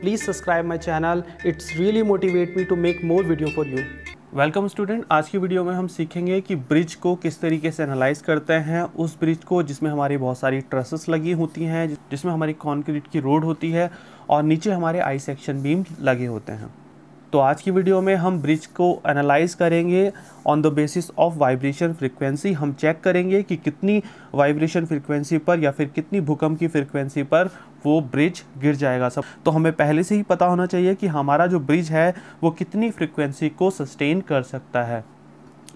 Please subscribe my channel it's really motivate me to make more video for you welcome student आज की video में हम सीखेंगे कि ब्रिज को किस तरीके से एनालाइज करते हैं उस ब्रिज को जिसमें हमारी बहुत सारी ट्रसेस लगी होती हैं जिसमें हमारी कॉन्क्रीट की रोड होती है और नीचे हमारे आई सेक्शन बीम लगे होते हैं तो आज की वीडियो में हम ब्रिज को एनालाइज करेंगे on the basis of vibration frequency हम चेक करेंगे कि कितनी वाइब्रेशन फ्रिक्वेंसी पर या फिर कितनी भूकंप की फ्रिक्वेंसी पर वो ब्रिज गिर जाएगा सब तो हमें पहले से ही पता होना चाहिए कि हमारा जो ब्रिज है वो कितनी फ्रिक्वेंसी को सस्टेन कर सकता है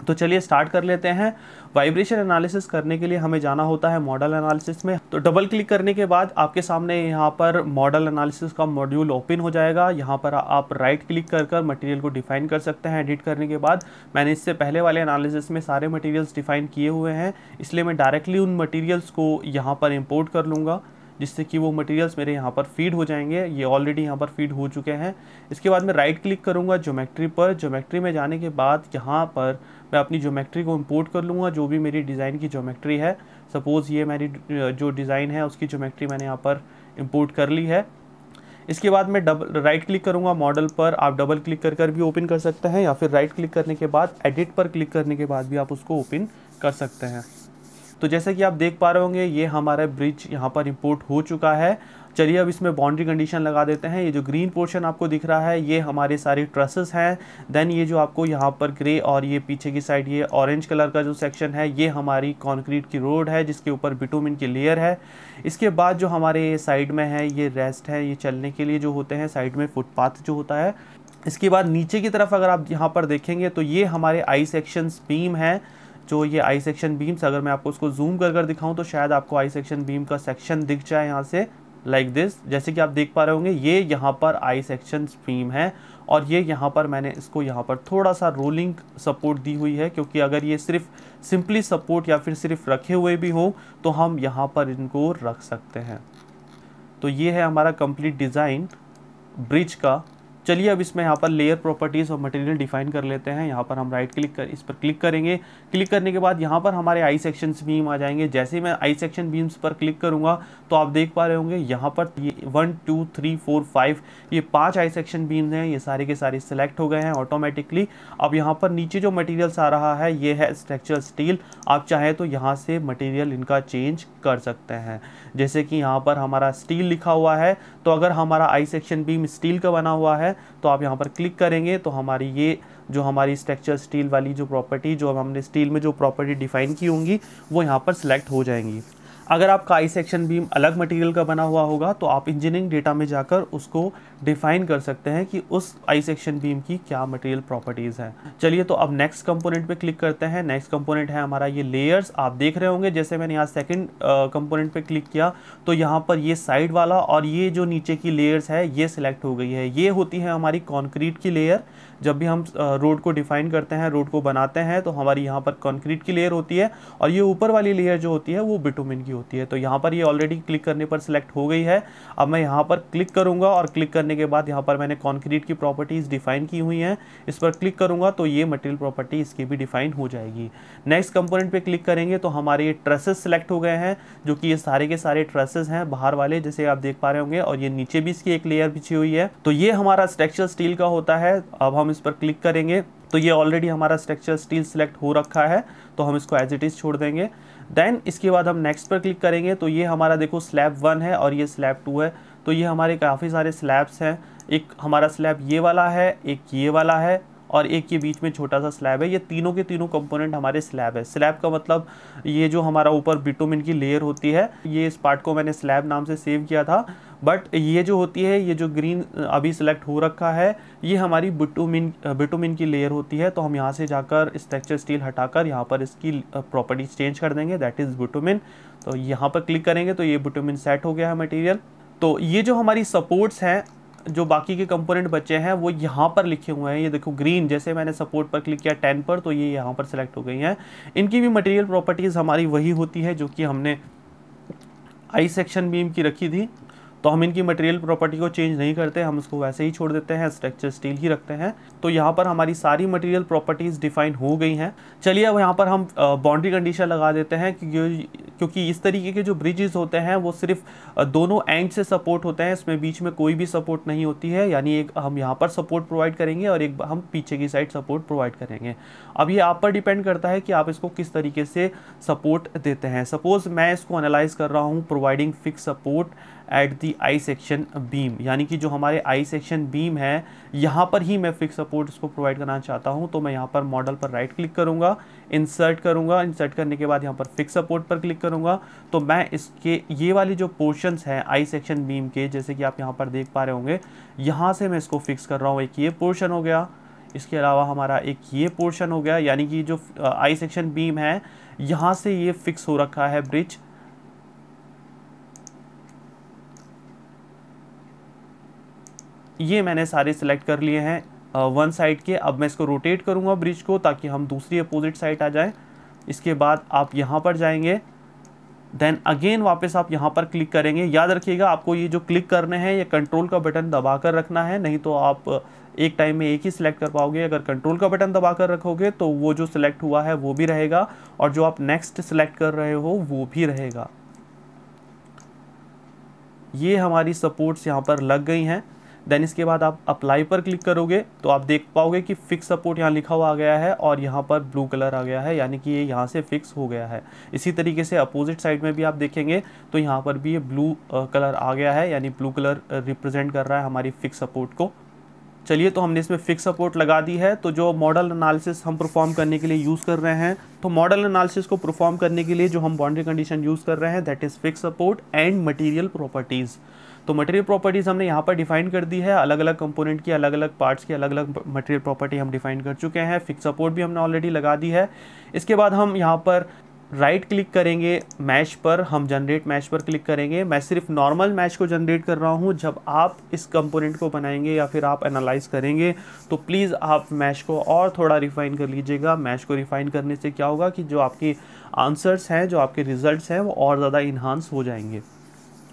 तो चलिए स्टार्ट कर लेते हैं वाइब्रेशन एनालिसिस करने के लिए हमें जाना होता है मॉडल एनालिसिस में तो डबल क्लिक करने के बाद आपके सामने यहाँ पर मॉडल एनालिसिस का मॉड्यूल ओपन हो जाएगा यहाँ पर आप राइट क्लिक कर कर मटेरियल को डिफाइन कर सकते हैं एडिट करने के बाद मैंने इससे पहले वाले एनालिसिस में सारे मटेरियल्स डिफाइन किए हुए हैं इसलिए मैं डायरेक्टली उन मटीरियल्स को यहाँ पर इम्पोर्ट कर लूँगा जिससे कि वो मटेरियल्स मेरे यहाँ पर फीड हो जाएंगे ये ऑलरेडी यहाँ पर फीड हो चुके हैं इसके बाद मैं राइट क्लिक करूँगा जोमेट्री पर जोमेट्री में जाने के बाद यहाँ पर मैं अपनी जोमेट्री को इम्पोर्ट कर लूँगा जो भी मेरी डिज़ाइन की जोमेट्री है सपोज़ ये मेरी जो डिज़ाइन है उसकी जोमेट्री मैंने यहाँ पर इम्पोर्ट कर ली है इसके बाद मैं डबल राइट क्लिक करूँगा मॉडल पर आप डबल क्लिक कर कर भी ओपन कर सकते हैं या फिर राइट क्लिक करने के बाद एडिट पर क्लिक करने के बाद भी आप उसको ओपन कर सकते हैं तो जैसा कि आप देख पा रहे होंगे ये हमारा ब्रिज यहाँ पर इम्पोर्ट हो चुका है चलिए अब इसमें बाउंड्री कंडीशन लगा देते हैं ये जो ग्रीन पोर्शन आपको दिख रहा है ये हमारे सारे ट्रसेस हैं देन ये जो आपको यहाँ पर ग्रे और ये पीछे की साइड ये ऑरेंज कलर का जो सेक्शन है ये हमारी कंक्रीट की रोड है जिसके ऊपर बिटोमिन की लेयर है इसके बाद जो हमारे साइड में है ये रेस्ट है ये चलने के लिए जो होते हैं साइड में फुटपाथ जो होता है इसके बाद नीचे की तरफ अगर आप यहाँ पर देखेंगे तो ये हमारे आई सेक्शन बीम हैं जो ये आई सेक्शन बीम्स अगर मैं आपको उसको जूम कर कर दिखाऊं तो शायद आपको आई सेक्शन बीम का सेक्शन दिख जाए यहाँ से लाइक like दिस जैसे कि आप देख पा रहे होंगे ये यहाँ पर आई सेक्शन बीम है और ये यहाँ पर मैंने इसको यहाँ पर थोड़ा सा रोलिंग सपोर्ट दी हुई है क्योंकि अगर ये सिर्फ सिंपली सपोर्ट या फिर सिर्फ रखे हुए भी हो तो हम यहाँ पर इनको रख सकते हैं तो ये है हमारा कंप्लीट डिज़ाइन ब्रिज का चलिए अब इसमें यहाँ पर लेयर प्रॉपर्टीज़ और मटेरियल डिफाइन कर लेते हैं यहाँ पर हम राइट क्लिक कर इस पर क्लिक करेंगे क्लिक करने के बाद यहाँ पर हमारे आई सेक्शन बीम आ जाएंगे जैसे मैं आई सेक्शन बीम्स पर क्लिक करूँगा तो आप देख पा रहे होंगे यहाँ पर ये one two three four five ये पाँच आई सेक्शन बीम्स हैं ये सारे के सारे सिलेक्ट हो गए हैं ऑटोमेटिकली अब यहाँ पर नीचे जो मटेरियल्स आ रहा है ये है स्ट्रक्चर स्टील आप चाहें तो यहाँ से मटीरियल इनका चेंज कर सकते हैं जैसे कि यहाँ पर हमारा स्टील लिखा हुआ है तो अगर हमारा आई सेक्शन बीम स्टील का बना हुआ है तो आप यहाँ पर क्लिक करेंगे तो हमारी ये जो हमारी स्ट्रक्चर स्टील वाली जो प्रॉपर्टी जो हमने स्टील में जो प्रॉपर्टी डिफाइन की होंगी वो यहाँ पर सिलेक्ट हो जाएंगी अगर आपका आई सेक्शन बीम अलग मटेरियल का बना हुआ होगा तो आप इंजीनियरिंग डेटा में जाकर उसको डिफाइन कर सकते हैं कि उस आई सेक्शन बीम की क्या मटेरियल प्रॉपर्टीज़ हैं चलिए तो अब नेक्स्ट कंपोनेंट पे क्लिक करते हैं नेक्स्ट कंपोनेंट है हमारा ये लेयर्स आप देख रहे होंगे जैसे मैंने यहाँ सेकेंड कंपोनेंट पे क्लिक किया तो यहाँ पर ये साइड वाला और ये जो नीचे की लेयर्स है ये सिलेक्ट हो गई है ये होती है हमारी कॉन्क्रीट की लेयर जब भी हम रोड को डिफाइन करते हैं रोड को बनाते हैं तो हमारी यहाँ पर कॉन्क्रीट की लेयर होती है और ये ऊपर वाली लेयर जो होती है वो बिटोमिन की की होती है तो यहाँ पर ये यह ऑलरेडी क्लिक करने पर सिलेक्ट हो गई है अब मैं यहाँ पर क्लिक करूँगा और क्लिक करने के बाद यहाँ पर मैंने कॉन्क्रीट की प्रॉपर्टीज़ डिफाइन की हुई हैं इस पर क्लिक करूँगा तो ये मटेरियल प्रॉपर्टी इसकी भी डिफाइन हो जाएगी नेक्स्ट कंपोनेंट पर क्लिक करेंगे तो हमारे ये ट्रेसेस सेलेक्ट हो गए हैं जो कि ये सारे के सारे ट्रेसेस हैं बाहर वाले जैसे आप देख पा रहे होंगे और ये नीचे भी इसकी एक लेयर बिछी हुई है तो ये हमारा स्ट्रक्चर स्टील का होता है अब हम इस पर क्लिक करेंगे तो ये ऑलरेडी हमारा स्ट्रक्चर स्टील सेलेक्ट हो रखा है तो हम इसको एज इट इज़ छोड़ देंगे देन इसके बाद हम नेक्स्ट पर क्लिक करेंगे तो ये हमारा देखो स्लैब वन है और ये स्लैब टू है तो ये हमारे काफ़ी सारे स्लैब्स हैं एक हमारा स्लैब ये वाला है एक ये वाला है और एक ये बीच में छोटा सा स्लैब है ये तीनों के तीनों कंपोनेंट हमारे स्लैब है स्लैब का मतलब ये जो हमारा ऊपर बिटोमिन की लेयर होती है ये इस पार्ट को मैंने स्लैब नाम से सेव किया था बट ये जो होती है ये जो ग्रीन अभी सिलेक्ट हो रखा है ये हमारी बिटोमिन बिटोमिन की लेयर होती है तो हम यहाँ से जाकर स्ट्रक्चर स्टील हटाकर यहाँ पर इसकी प्रॉपर्टीज चेंज कर देंगे दैट इज़ बिटोमिन तो यहाँ पर क्लिक करेंगे तो ये बिटोमिन सेट हो गया है मटेरियल तो ये जो हमारी सपोर्ट्स हैं जो बाकी के कंपोनेंट बचे हैं वो यहाँ पर लिखे हुए हैं ये देखो ग्रीन जैसे मैंने सपोर्ट पर क्लिक किया टेन पर तो ये यहाँ पर सेलेक्ट हो गई हैं इनकी भी मटेरियल प्रॉपर्टीज़ हमारी वही होती है जो कि हमने आई सेक्शन बीम की रखी थी तो हम इनकी मटेरियल प्रॉपर्टी को चेंज नहीं करते हम उसको वैसे ही छोड़ देते हैं स्ट्रक्चर स्टील ही रखते हैं तो यहाँ पर हमारी सारी मटेरियल प्रॉपर्टीज़ डिफाइन हो गई हैं चलिए अब यहाँ पर हम बाउंड्री कंडीशन लगा देते हैं क्योंकि इस तरीके के जो ब्रिजेज़ होते हैं वो सिर्फ दोनों एंड से सपोर्ट होते हैं इसमें बीच में कोई भी सपोर्ट नहीं होती है यानी एक हम यहाँ पर सपोर्ट प्रोवाइड करेंगे और एक हम पीछे की साइड सपोर्ट प्रोवाइड करेंगे अब ये आप पर डिपेंड करता है कि आप इसको किस तरीके से सपोर्ट देते हैं सपोज़ मैं इसको एनालाइज कर रहा हूँ providing fix support at the I section beam यानी कि जो हमारे आई सेक्शन बीम है यहाँ पर ही मैं फिक्स सपोर्ट इसको प्रोवाइड कराना चाहता हूँ तो मैं यहाँ पर मॉडल पर राइट क्लिक करूँगा इंसर्ट करूँगा इंसर्ट करने के बाद यहाँ पर फिक्स सपोर्ट पर क्लिक करूँगा तो मैं इसके ये वाले जो पोर्शंस हैं आई सेक्शन बीम के जैसे कि आप यहाँ पर देख पा रहे होंगे यहाँ से मैं इसको फिक्स कर रहा हूँ एक ये पोर्शन हो गया इसके अलावा हमारा एक ये पोर्शन हो गया यानी कि जो आई सेक्शन बीम है यहाँ से ये फिक्स हो रखा है ब्रिज ये मैंने सारे सिलेक्ट कर लिए हैं वन साइड के अब मैं इसको रोटेट करूँगा ब्रिज को ताकि हम दूसरी अपोजिट साइड आ जाएँ इसके बाद आप यहाँ पर जाएंगे देन अगेन वापस आप यहाँ पर क्लिक करेंगे याद रखिएगा आपको ये जो क्लिक करने हैं ये कंट्रोल का बटन दबा कर रखना है नहीं तो आप एक टाइम में एक ही सिलेक्ट कर पाओगे अगर कंट्रोल का बटन दबा कर रखोगे तो वो जो सिलेक्ट हुआ है वो भी रहेगा और जो आप नेक्स्ट सिलेक्ट कर रहे हो वो भी रहेगा ये हमारी सपोर्ट्स यहाँ पर लग गई हैं देन इसके बाद आप अप्लाई पर क्लिक करोगे तो आप देख पाओगे कि फिक्स सपोर्ट यहाँ लिखा हुआ आ गया है और यहाँ पर ब्लू कलर आ गया है यानी कि ये यह यहाँ से फिक्स हो गया है इसी तरीके से अपोजिट साइड में भी आप देखेंगे तो यहाँ पर भी ये ब्लू कलर आ गया है यानी ब्लू कलर रिप्रेजेंट कर रहा है हमारी फिक्स सपोर्ट को चलिए तो हमने इसमें फिक्स सपोर्ट लगा दी है तो जो मॉडल एनालिसिस हम परफॉर्म करने के लिए यूज़ कर रहे हैं तो मॉडल एनालिसिस को परफॉर्म करने के लिए जो हम बाउंड्री कंडीशन यूज़ कर रहे हैं that is fix support and material properties तो मटेरियल प्रॉपर्टीज़ हमने यहाँ पर डिफाइन कर दी है अलग अलग कंपोनेंट की अलग अलग पार्ट्स की अलग अलग मटेरियल प्रॉपर्टी हम डिफाइन कर चुके हैं फिक्स सपोर्ट भी हमने ऑलरेडी लगा दी है इसके बाद हम यहाँ पर राइट right क्लिक करेंगे मैश पर हम जनरेट मैश पर क्लिक करेंगे मैं सिर्फ नॉर्मल मैश को जनरेट कर रहा हूँ जब आप इस कंपोनेंट को बनाएंगे या फिर आप एनालाइज करेंगे तो प्लीज़ आप मैश को और थोड़ा रिफ़ाइन कर लीजिएगा मैश को रिफ़ाइन करने से क्या होगा कि जो आपकी आंसर्स हैं जो आपके रिजल्ट्स हैं वो और ज़्यादा इन्हांस हो जाएंगे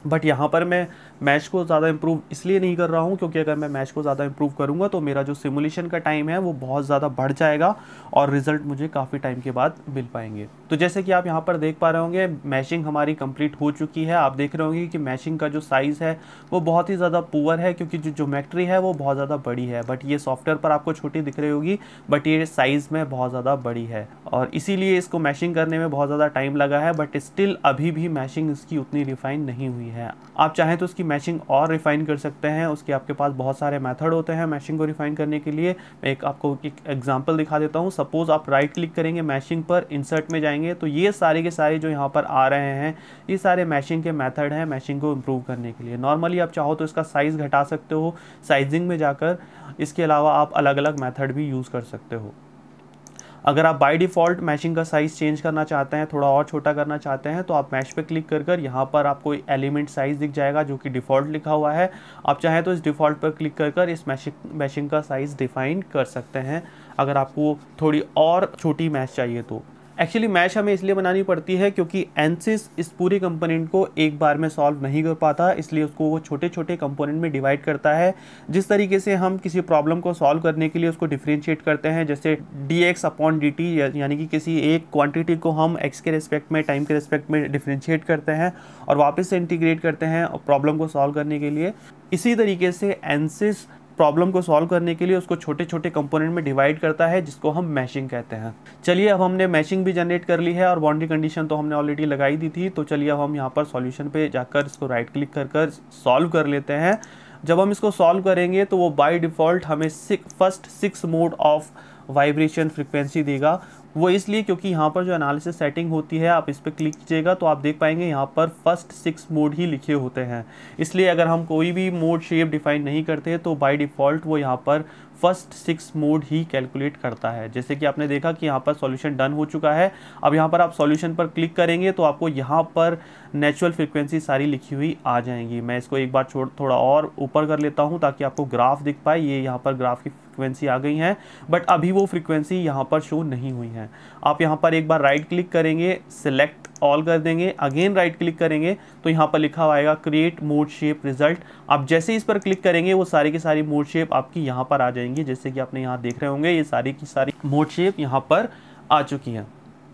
बट यहाँ पर मैं मैच को ज़्यादा इम्प्रूव इसलिए नहीं कर रहा हूँ क्योंकि अगर मैं मैच को ज़्यादा इम्प्रूव करूँगा तो मेरा जो सिमुलेशन का टाइम है वो बहुत ज़्यादा बढ़ जाएगा और रिजल्ट मुझे काफ़ी टाइम के बाद मिल पाएंगे तो जैसे कि आप यहाँ पर देख पा रहे होंगे मैशिंग हमारी कंप्लीट हो चुकी है आप देख रहे होंगे कि मैशिंग का जो साइज़ है वो बहुत ही ज़्यादा पुअर है क्योंकि जो जोमेट्री है वो बहुत ज़्यादा बड़ी है बट ये सॉफ्टवेयर पर आपको छोटी दिख रही होगी बट ये साइज़ में बहुत ज़्यादा बड़ी है और इसीलिए इसको मैशिंग करने में बहुत ज़्यादा टाइम लगा है बट स्टिल अभी भी मैशिंग इसकी उतनी रिफाइन नहीं हुई है आप चाहें तो इसकी मैचिंग और रिफाइन कर सकते हैं उसके आपके पास बहुत सारे मेथड होते हैं मैचिंग को रिफाइन करने के लिए मैं एक आपको एक एग्जांपल दिखा देता हूँ सपोज़ आप राइट क्लिक करेंगे मैशिंग पर इंसर्ट में जाएंगे तो ये सारे के सारे जो यहाँ पर आ रहे हैं ये सारे मैशिंग के मैथड हैं मैशिंग को इम्प्रूव करने के लिए नॉर्मली आप चाहो तो इसका साइज़ घटा सकते हो साइजिंग में जाकर इसके अलावा आप अलग अलग मैथड भी यूज़ कर सकते हो अगर आप बाय डिफ़ॉल्ट मैशिंग का साइज़ चेंज करना चाहते हैं थोड़ा और छोटा करना चाहते हैं तो आप मैश पे क्लिक कर कर यहाँ पर आपको एलिमेंट साइज़ दिख जाएगा जो कि डिफ़ॉल्ट लिखा हुआ है आप चाहें तो इस डिफ़ॉल्ट पर क्लिक कर कर इस मैशिंग मैशिंग का साइज़ डिफ़ाइन कर सकते हैं अगर आपको थोड़ी और छोटी मैश चाहिए तो एक्चुअली मैश हमें इसलिए बनानी पड़ती है क्योंकि एनसिस इस पूरे कंपोनेंट को एक बार में सॉल्व नहीं कर पाता इसलिए उसको वो छोटे छोटे कंपोनेंट में डिवाइड करता है जिस तरीके से हम किसी प्रॉब्लम को सॉल्व करने के लिए उसको डिफ्रेंशिएट करते हैं जैसे d x upon d t यानी कि किसी एक क्वान्टिटी को हम एक्स के रिस्पेक्ट में टाइम के रिस्पेक्ट में डिफ्रेंशिएट करते हैं और वापस से इंटीग्रेट करते हैं प्रॉब्लम को सॉल्व करने के लिए इसी तरीके से एनसिस प्रॉब्लम को सॉल्व करने के लिए उसको छोटे छोटे कंपोनेंट में डिवाइड करता है जिसको हम मैशिंग कहते हैं चलिए अब हमने मैशिंग भी जनरेट कर ली है और बाउंड्री कंडीशन तो हमने ऑलरेडी लगाई दी थी तो चलिए अब हम यहाँ पर सॉल्यूशन पे जाकर इसको राइट क्लिक कर कर सॉल्व कर लेते हैं जब हम इसको सॉल्व करेंगे तो वो बाई डिफ़ॉल्ट हमें six, first six mode of vibration frequency देगा वो इसलिए क्योंकि यहाँ पर जो एनालिसिस सेटिंग होती है आप इस पर क्लिक कीजिएगा तो आप देख पाएंगे यहाँ पर फर्स्ट सिक्स मोड ही लिखे होते हैं इसलिए अगर हम कोई भी मोड शेप डिफाइन नहीं करते तो बाय डिफ़ॉल्ट वो यहाँ पर फर्स्ट सिक्स मोड ही कैलकुलेट करता है जैसे कि आपने देखा कि यहाँ पर सॉल्यूशन डन हो चुका है अब यहाँ पर आप सॉल्यूशन पर क्लिक करेंगे तो आपको यहाँ पर नेचुरल फ्रिक्वेंसी सारी लिखी हुई आ जाएंगी मैं इसको एक बार छोड़ थोड़ा और ऊपर कर लेता हूँ ताकि आपको ग्राफ दिख पाए ये यहाँ पर ग्राफ की फ्रिक्वेंसी आ गई है बट अभी वो फ्रिक्वेंसी यहाँ पर शो नहीं हुई है आप यहाँ पर एक बार राइट क्लिक करेंगे सिलेक्ट ऑल कर देंगे अगेन राइट क्लिक करेंगे तो यहाँ पर लिखा हुआ आएगा क्रिएट मोड शेप रिजल्ट आप जैसे इस पर क्लिक करेंगे वो सारी की सारी मोड शेप आपकी यहाँ पर आ जाएंगी जैसे कि आपने यहाँ देख रहे होंगे ये सारी की सारी मोड शेप यहाँ पर आ चुकी है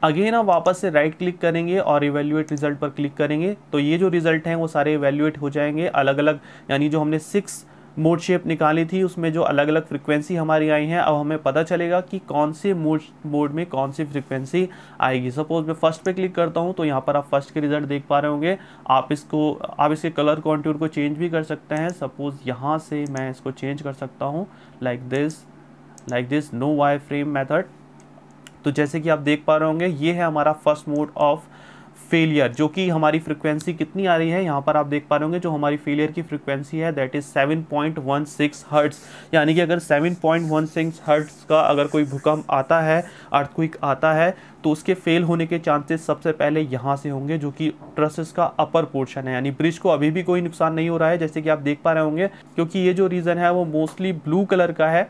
अगेन आप वापस से राइट क्लिक करेंगे और इवेल्युएट रिजल्ट पर क्लिक करेंगे तो ये जो रिजल्ट हैं वो सारे इवेल्यूएट हो जाएंगे अलग अलग यानी जो हमने सिक्स मोड शेप निकाली थी उसमें जो अलग अलग फ्रिक्वेंसी हमारी आई हैं अब हमें पता चलेगा कि कौन से मोड मोड में कौन सी फ्रिक्वेंसी आएगी सपोज मैं फर्स्ट पे क्लिक करता हूँ तो यहाँ पर आप फर्स्ट के रिजल्ट देख पा रहे होंगे आप इसको आप इसके कलर कॉन्ट्यूर को चेंज भी कर सकते हैं सपोज यहाँ से मैं इसको चेंज कर सकता हूँ like this like this no wire frame method तो जैसे कि आप देख पा रहे होंगे ये है हमारा फर्स्ट मोड ऑफ फेलियर जो कि हमारी फ्रिक्वेंसी कितनी आ रही है यहाँ पर आप देख पा रहे होंगे जो हमारी फेलियर की फ्रिक्वेंसी है दैट इज़ 7.16 पॉइंट हर्ट्स यानी कि अगर 7.16 पॉइंट हर्ट्स का अगर कोई भूकंप आता है अर्थक्विक आता है तो उसके फेल होने के चांसेस सबसे पहले यहाँ से होंगे जो कि ट्रसेस का अपर पोर्शन है यानी ब्रिज को अभी भी कोई नुकसान नहीं हो रहा है जैसे कि आप देख पा रहे होंगे क्योंकि ये जो रीज़न है वो मोस्टली ब्लू कलर का है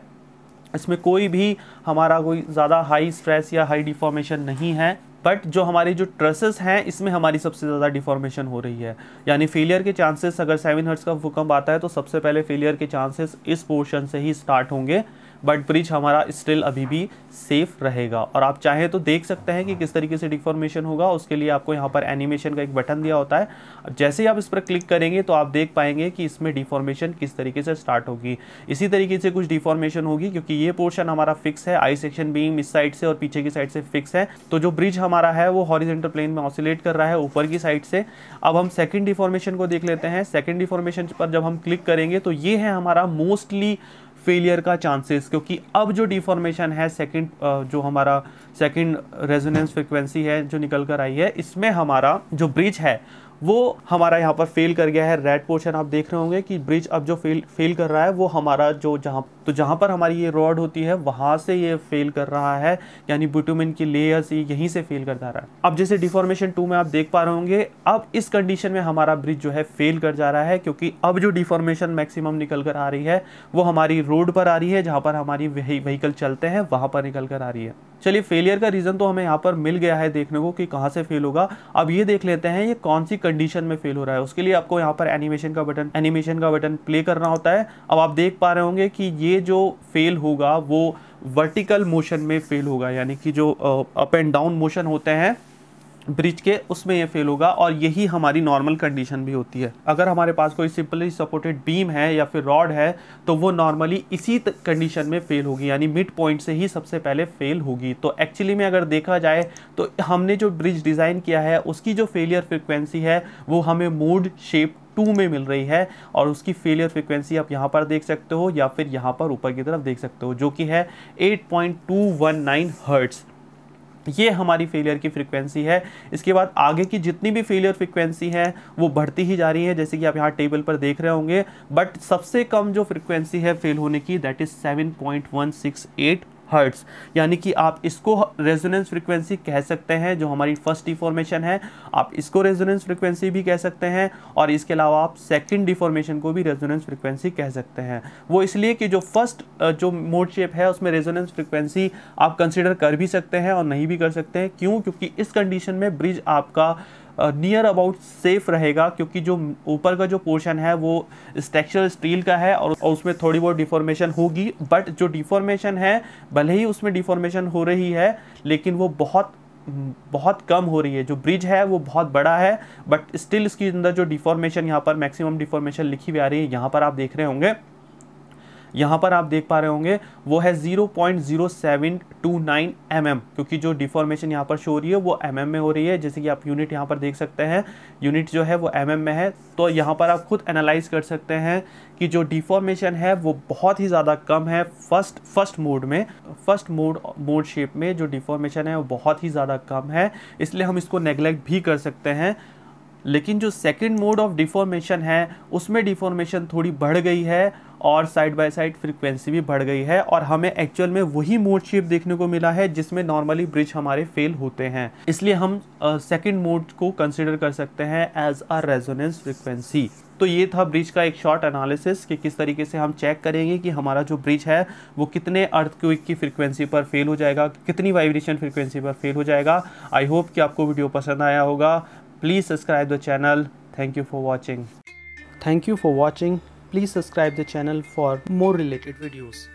इसमें कोई भी हमारा कोई ज़्यादा हाई स्ट्रेस या हाई डिफॉर्मेशन नहीं है बट जो हमारी जो ट्रसेस हैं इसमें हमारी सबसे ज़्यादा डिफॉर्मेशन हो रही है यानी फेलियर के चांसेस अगर सेवन हर्ट्स का भूकंप आता है तो सबसे पहले फेलियर के चांसेस इस पोर्शन से ही स्टार्ट होंगे बट ब्रिज हमारा स्टिल अभी भी सेफ रहेगा और आप चाहें तो देख सकते हैं कि किस तरीके से डिफॉर्मेशन होगा उसके लिए आपको यहाँ पर एनिमेशन का एक बटन दिया होता है अब जैसे ही आप इस पर क्लिक करेंगे तो आप देख पाएंगे कि इसमें डिफॉर्मेशन किस तरीके से स्टार्ट होगी इसी तरीके से कुछ डिफॉर्मेशन होगी क्योंकि ये पोर्शन हमारा फिक्स है आई सेक्शन बीम इस साइड से और पीछे की साइड से फिक्स है तो जो ब्रिज हमारा है वो हॉरिजेंटल प्लेन में ऑसिलेट कर रहा है ऊपर की साइड से अब हम सेकेंड डिफॉर्मेशन को देख लेते हैं सेकेंड डिफॉर्मेशन पर जब हम क्लिक करेंगे तो ये है हमारा मोस्टली फेलियर का चांसेस क्योंकि अब जो डिफॉर्मेशन है सेकंड जो हमारा सेकंड रेजोनेंस फ्रिक्वेंसी है जो निकल कर आई है इसमें हमारा जो ब्रिज है वो हमारा यहाँ पर फेल कर गया है रेड पोर्शन आप देख रहे होंगे कि ब्रिज अब जो फेल फेल कर रहा है वो हमारा जो जहाँ तो जहाँ पर हमारी ये रॉड होती है वहाँ से ये फेल कर रहा है यानी बुटुमिन की लेयर्स यहीं से फेल कर जा रहा है अब जैसे डिफॉर्मेशन टू में आप देख पा रहे होंगे अब इस कंडीशन में हमारा ब्रिज जो है फेल कर जा रहा है क्योंकि अब जो डिफॉर्मेशन मैक्सिमम निकल कर आ रही है वो हमारी रोड पर आ रही है जहाँ पर हमारी वही वहीकल चलते हैं वहाँ पर निकल कर आ रही है चलिए फेलियर का रीज़न तो हमें यहाँ पर मिल गया है देखने को कि कहाँ से फेल होगा अब ये देख लेते हैं ये कौन सी कंडीशन में फेल हो रहा है उसके लिए आपको यहाँ पर एनिमेशन का बटन एनिमेशन का बटन प्ले करना होता है अब आप देख पा रहे होंगे कि ये जो फेल होगा वो वर्टिकल मोशन में फेल होगा यानी कि जो अप एंड डाउन मोशन होते हैं ब्रिज के उसमें ये फेल होगा और यही हमारी नॉर्मल कंडीशन भी होती है अगर हमारे पास कोई सिंपली सपोर्टेड बीम है या फिर रॉड है तो वो नॉर्मली इसी कंडीशन में फेल होगी यानी मिड पॉइंट से ही सबसे पहले फेल होगी तो एक्चुअली में अगर देखा जाए तो हमने जो ब्रिज डिज़ाइन किया है उसकी जो फेलियर फ्रिक्वेंसी है वो हमें मूड शेप टू में मिल रही है और उसकी फेलियर फ्रिक्वेंसी आप यहाँ पर देख सकते हो या फिर यहाँ पर ऊपर की तरफ देख सकते हो जो कि है एट पॉइंट हर्ट्स ये हमारी फेलियर की फ्रिक्वेंसी है इसके बाद आगे की जितनी भी फेलियर फ्रिक्वेंसी है वो बढ़ती ही जा रही है जैसे कि आप यहाँ टेबल पर देख रहे होंगे बट सबसे कम जो फ्रिक्वेंसी है फेल होने की that is seven point one six eight hertz यानी कि आप इसको रेजोनेंस फ्रिक्वेंसी कह सकते हैं जो हमारी फर्स्ट डिफॉर्मेशन है आप इसको रेजोनेंस फ्रिक्वेंसी भी कह सकते हैं और इसके अलावा आप सेकंड डिफॉर्मेशन को भी रेजोनेंस फ्रिक्वेंसी कह सकते हैं वो इसलिए कि जो फर्स्ट जो मोड शेप है उसमें रेजोनेंस फ्रिक्वेंसी आप कंसिडर कर भी सकते हैं और नहीं भी कर सकते हैं क्यों क्योंकि इस कंडीशन में ब्रिज आपका नियर अबाउट सेफ रहेगा क्योंकि जो ऊपर का जो पोर्शन है वो स्ट्रक्चरल स्टील का है और उसमें थोड़ी बहुत डिफॉर्मेशन होगी बट जो डिफॉर्मेशन है भले ही उसमें डिफॉर्मेशन हो रही है लेकिन वो बहुत बहुत कम हो रही है जो ब्रिज है वो बहुत बड़ा है बट स्टिल इसके अंदर जो डिफॉर्मेशन यहाँ पर मैक्सिमम डिफॉर्मेशन लिखी हुई आ रही है यहाँ पर आप देख रहे होंगे यहाँ पर आप देख पा रहे होंगे वो है 0.0729 mm क्योंकि जो डिफॉर्मेशन यहाँ पर शो हो रही है वो एम mm में हो रही है जैसे कि आप यूनिट यहाँ पर देख सकते हैं यूनिट जो है वो एम mm में है तो यहाँ पर आप खुद एनालाइज कर सकते हैं कि जो डिफॉर्मेशन है वो बहुत ही ज़्यादा कम है फर्स्ट फर्स्ट मोड में फर्स्ट मोड मोड शेप में जो डिफॉर्मेशन है वो बहुत ही ज़्यादा कम है इसलिए हम इसको नेग्लेक्ट भी कर सकते हैं लेकिन जो सेकंड मोड ऑफ डिफॉर्मेशन है उसमें डिफॉर्मेशन थोड़ी बढ़ गई है और साइड बाय साइड फ्रीक्वेंसी भी बढ़ गई है और हमें एक्चुअल में वही मोड शेप देखने को मिला है जिसमें नॉर्मली ब्रिज हमारे फेल होते हैं इसलिए हम सेकेंड uh, मोड को कंसिडर कर सकते हैं एज अ रेजोनेंस फ्रिक्वेंसी तो ये था ब्रिज का एक शॉर्ट एनालिसिस कि किस तरीके से हम चेक करेंगे कि हमारा जो ब्रिज है वो कितने अर्थ की फ्रिक्वेंसी पर फेल हो जाएगा कितनी वाइब्रेशन फ्रिक्वेंसी पर फेल हो जाएगा आई होप कि आपको वीडियो पसंद आया होगा please subscribe the channel thank you for watching thank you for watching Please subscribe the channel for more related videos.